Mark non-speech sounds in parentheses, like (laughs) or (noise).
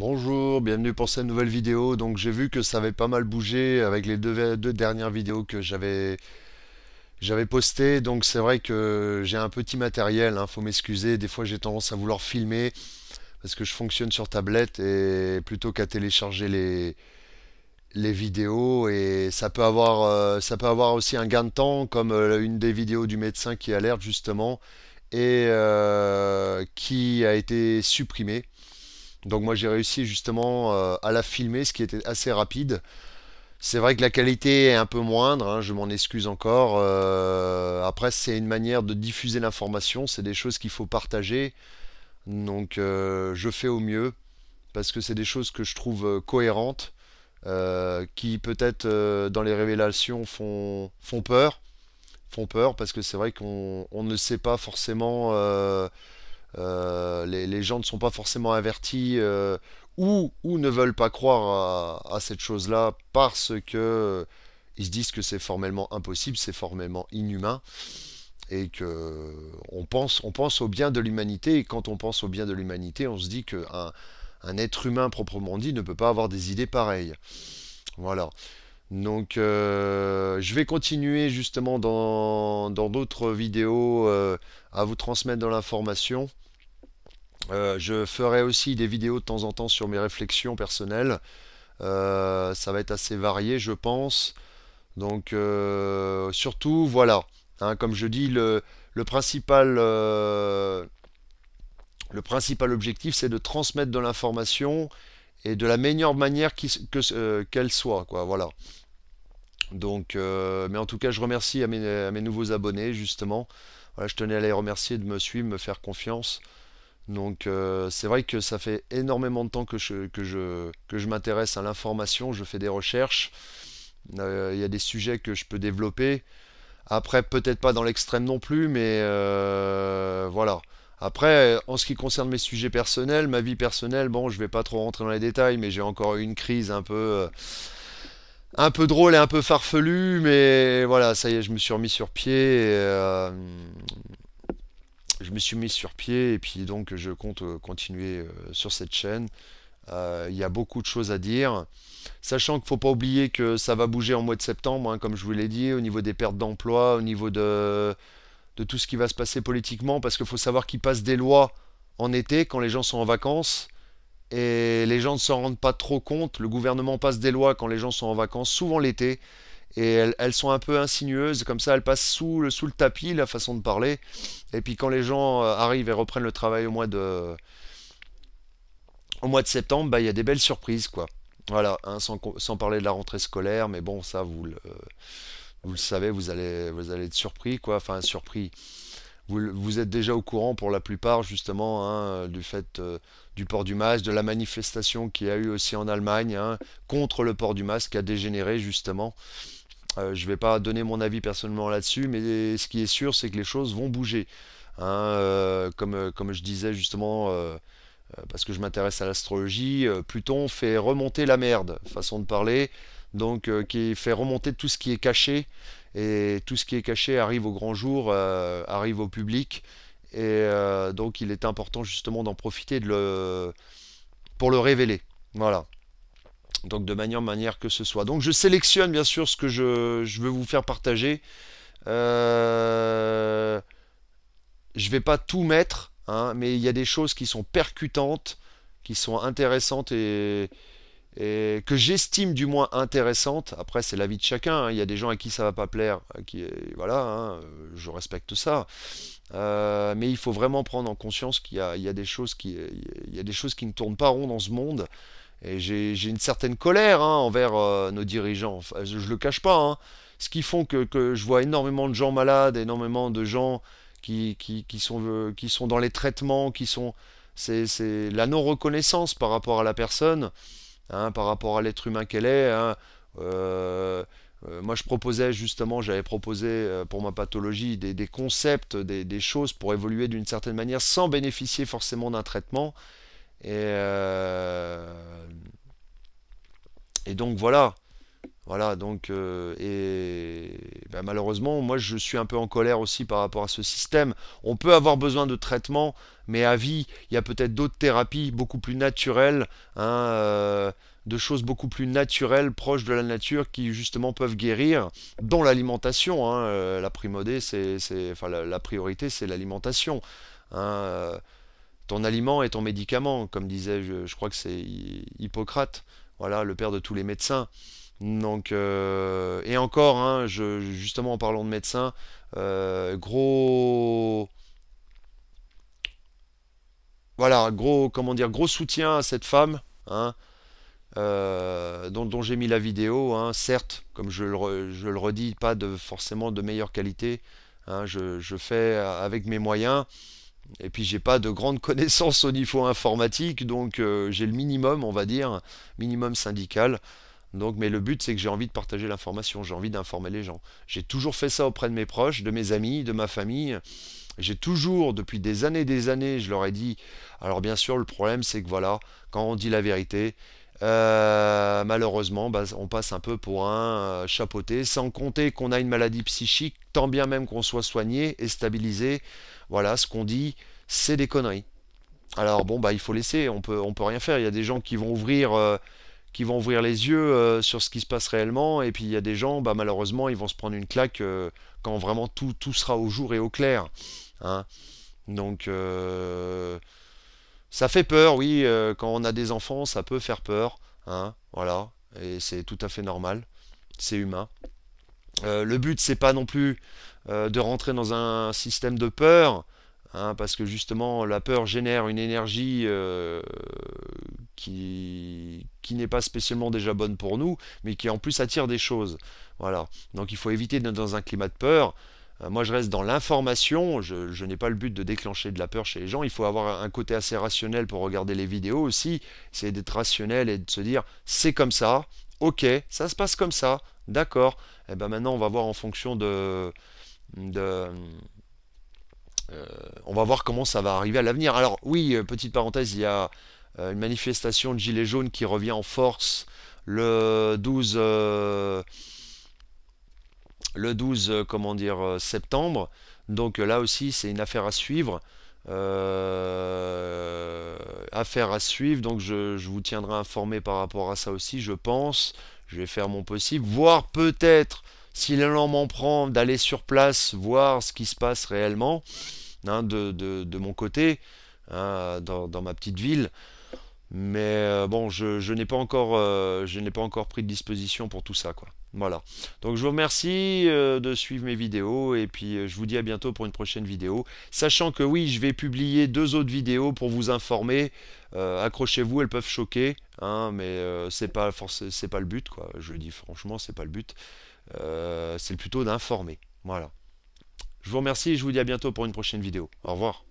Bonjour, bienvenue pour cette nouvelle vidéo. Donc j'ai vu que ça avait pas mal bougé avec les deux, dernières vidéos que j'avais postées. Donc c'est vrai que j'ai un petit matériel, il hein, faut m'excuser. Des fois j'ai tendance à vouloir filmer parce que je fonctionne sur tablette et plutôt qu'à télécharger les, vidéos et ça peut avoir euh, ça peut avoir aussi un gain de temps comme euh, une des vidéos du médecin qui alerte justement et euh, qui a été supprimée donc moi j'ai réussi justement euh, à la filmer, ce qui était assez rapide. C'est vrai que la qualité est un peu moindre, hein, je m'en excuse encore. Euh, après c'est une manière de diffuser l'information, c'est des choses qu'il faut partager. Donc euh, je fais au mieux, parce que c'est des choses que je trouve cohérentes, qui peut-être dans les révélations font, font peur. Font peur, parce que c'est vrai qu'on ne sait pas forcément euh, les, gens ne sont pas forcément avertis euh, ou, ne veulent pas croire à, cette chose-là parce que euh, ils se disent que c'est formellement impossible, c'est formellement inhumain et que on pense, on pense au bien de l'humanité et quand on pense au bien de l'humanité, on se dit qu'un un être humain proprement dit ne peut pas avoir des idées pareilles. Voilà. Donc je vais continuer justement dans d'autres vidéos à vous transmettre dans l'information. Euh, je ferai aussi des vidéos de temps en temps sur mes réflexions personnelles. Euh, ça va être assez varié, je pense. Donc, euh, surtout, voilà. Hein, comme je dis, le, principal, objectif, c'est de transmettre de l'information et de la meilleure manière qu'elle soit. Quoi, voilà. Donc, mais en tout cas, je remercie à mes, nouveaux abonnés, justement. je tenais à les remercier de me suivre, de me faire confiance. Donc euh, c'est vrai que ça fait énormément de temps que je, que je, que je m'intéresse à l'information, je fais des recherches, euh, il y a des sujets que je peux développer. Après, peut-être pas dans l'extrême non plus, mais euh, voilà. Après, en ce qui concerne mes sujets personnels, ma vie personnelle, bon, je vais pas trop rentrer dans les détails, mais j'ai encore eu une crise un peu un peu drôle et un peu farfelu, mais voilà, ça y est, je me suis remis sur pied. Et, je me suis mis sur pied et puis donc je compte euh, continuer euh, sur cette chaîne. Euh, il y a beaucoup de choses à dire. Sachant qu'il ne faut pas oublier que ça va bouger en mois de septembre, hein, comme je vous l'ai dit, au niveau des pertes d'emploi, au niveau de, de tout ce qui va se passer politiquement, parce qu'il faut savoir qu'ils passent des lois en été quand les gens sont en vacances et les gens ne s'en rendent pas trop compte. Le gouvernement passe des lois quand les gens sont en vacances, souvent l'été, et elles, sont un peu insinueuses, comme ça elles passent sous le, sous le tapis, la façon de parler. Et puis quand les gens euh, arrivent et reprennent le travail au mois de, au mois de septembre, bah, il y a des belles surprises, quoi. Voilà, hein, sans, parler de la rentrée scolaire, mais bon, ça vous le, vous le savez, vous allez, vous allez être surpris, quoi. Enfin, surpris. Vous, êtes déjà au courant pour la plupart, justement, hein, du fait euh, du port du masque, de la manifestation qu'il y a eu aussi en Allemagne hein, contre le port du masque, qui a dégénéré, justement. Euh, je ne vais pas donner mon avis personnellement là-dessus, mais ce qui est sûr, c'est que les choses vont bouger. Hein. Euh, euh, comme, je disais justement, parce que je m'intéresse à l'astrologie, Pluton fait remonter la merde, façon de parler, donc qui fait remonter tout ce qui est caché, et tout ce qui est caché arrive au grand jour, arrive au public, et donc il est important justement d'en profiter pour le révéler. Voilà. Donc de manière manière que ce soit. Donc je sélectionne bien sûr ce que je, veux vous faire partager. Je euh, je vais pas tout mettre, hein, mais il y a des choses qui sont percutantes, qui sont intéressantes et, que j'estime du moins intéressantes. Après, c'est l'avis de chacun. Hein. Il y a des gens à qui ça ne va pas plaire, qui voilà, hein, je respecte ça. Euh, mais il faut vraiment prendre en conscience qu'il y, y, a des choses qui, il y a des choses qui ne tournent pas rond dans ce monde. Et j'ai une certaine colère hein, envers euh, nos dirigeants. je, ne le cache pas. Hein. Ce qui font que, je vois énormément de gens malades, énormément de gens qui, sont, euh, qui sont, dans les traitements, qui sont. C'est la non-reconnaissance par rapport à la personne, hein, par rapport à l'être humain qu'elle est. Euh, moi, je proposais justement, j'avais proposé pour ma pathologie des, concepts, des, choses pour évoluer d'une certaine manière sans bénéficier forcément d'un traitement. Euh, et, donc voilà. Voilà, donc, euh, et bah, malheureusement, moi je suis un peu en colère aussi par rapport à ce système. On peut avoir besoin de traitement, mais à vie, il y a peut-être d'autres thérapies beaucoup plus naturelles, hein, euh, de choses beaucoup plus naturelles, proches de la nature, qui justement peuvent guérir, dont l'alimentation. Hein, la c'est, enfin, la, priorité, c'est l'alimentation. Hein, ton aliment et ton médicament, comme disait, je, crois que c'est Hippocrate, voilà, le père de tous les médecins. Donc, euh, et encore, hein, justement en parlant de médecins, euh, gros, voilà, gros, comment dire, gros soutien à cette femme, hein, euh, dont, j'ai mis la vidéo, hein. certes, comme je le, redis, pas de, forcément de meilleure qualité, je, fais avec mes moyens, et puis j'ai pas de grandes (laughs) connaissances au niveau informatique, donc euh, j'ai le minimum, on va dire, minimum syndical. Donc, mais le but, c'est que j'ai envie de partager l'information, j'ai envie d'informer les gens. J'ai toujours fait ça auprès de mes proches, de mes amis, de ma famille. J'ai toujours, depuis des années des années, je leur ai dit. Alors bien sûr, le problème, c'est que voilà, quand on dit la vérité, euh, malheureusement, bah, on passe un peu pour un euh, chapeauté, sans compter qu'on a une maladie psychique, tant bien même qu'on soit soigné et stabilisé. Voilà, ce qu'on dit, c'est des conneries. Alors bon, bah, il faut laisser, on peut, on peut rien faire. Il y a des gens qui vont ouvrir, euh, qui vont ouvrir les yeux sur ce qui se passe réellement, et puis il y a des gens, bah, malheureusement, ils vont se prendre une claque quand vraiment tout, sera au jour et au clair. Hein. Donc ça fait peur, oui, euh, quand on a des enfants, ça peut faire peur. Hein, voilà, et c'est tout à fait normal. C'est humain. Euh, le but, c'est pas non plus euh, de rentrer dans un système de peur, hein, parce que justement, la peur génère une énergie qui, qui n'est pas spécialement déjà bonne pour nous, mais qui en plus attire des choses. Voilà. Donc il faut éviter d'être dans un climat de peur. Euh, moi, je reste dans l'information. Je, n'ai pas le but de déclencher de la peur chez les gens. Il faut avoir un côté assez rationnel pour regarder les vidéos aussi. C'est d'être rationnel et de se dire c'est comme ça. Ok, ça se passe comme ça. D'accord. Et eh ben maintenant, on va voir en fonction de, euh, on va voir comment ça va arriver à l'avenir. Alors oui, euh, petite parenthèse, il y a une manifestation de gilets jaunes qui revient en force le 12 le 12 euh, comment dire, euh, septembre. Donc euh, là aussi, c'est une affaire à suivre. affaire à suivre, donc je, vous tiendrai informé par rapport à ça aussi, je pense. Je vais faire mon possible, voir peut-être, si l'élan m'en prend, d'aller sur place, voir ce qui se passe réellement hein, de, mon côté, hein, dans, ma petite ville. Mais euh, bon, je, n'ai pas encore, euh, pas encore pris de disposition pour tout ça, quoi. Voilà. Donc je vous remercie euh, de suivre mes vidéos et puis je vous dis à bientôt pour une prochaine vidéo. Sachant que oui, je vais publier deux autres vidéos pour vous informer. Accrochez-vous, elles peuvent choquer, hein, mais c'est pas c'est pas le but, quoi. Je dis franchement, c'est pas le but. c'est plutôt d'informer. Voilà. Je vous remercie et je vous dis à bientôt pour une prochaine vidéo. Au revoir.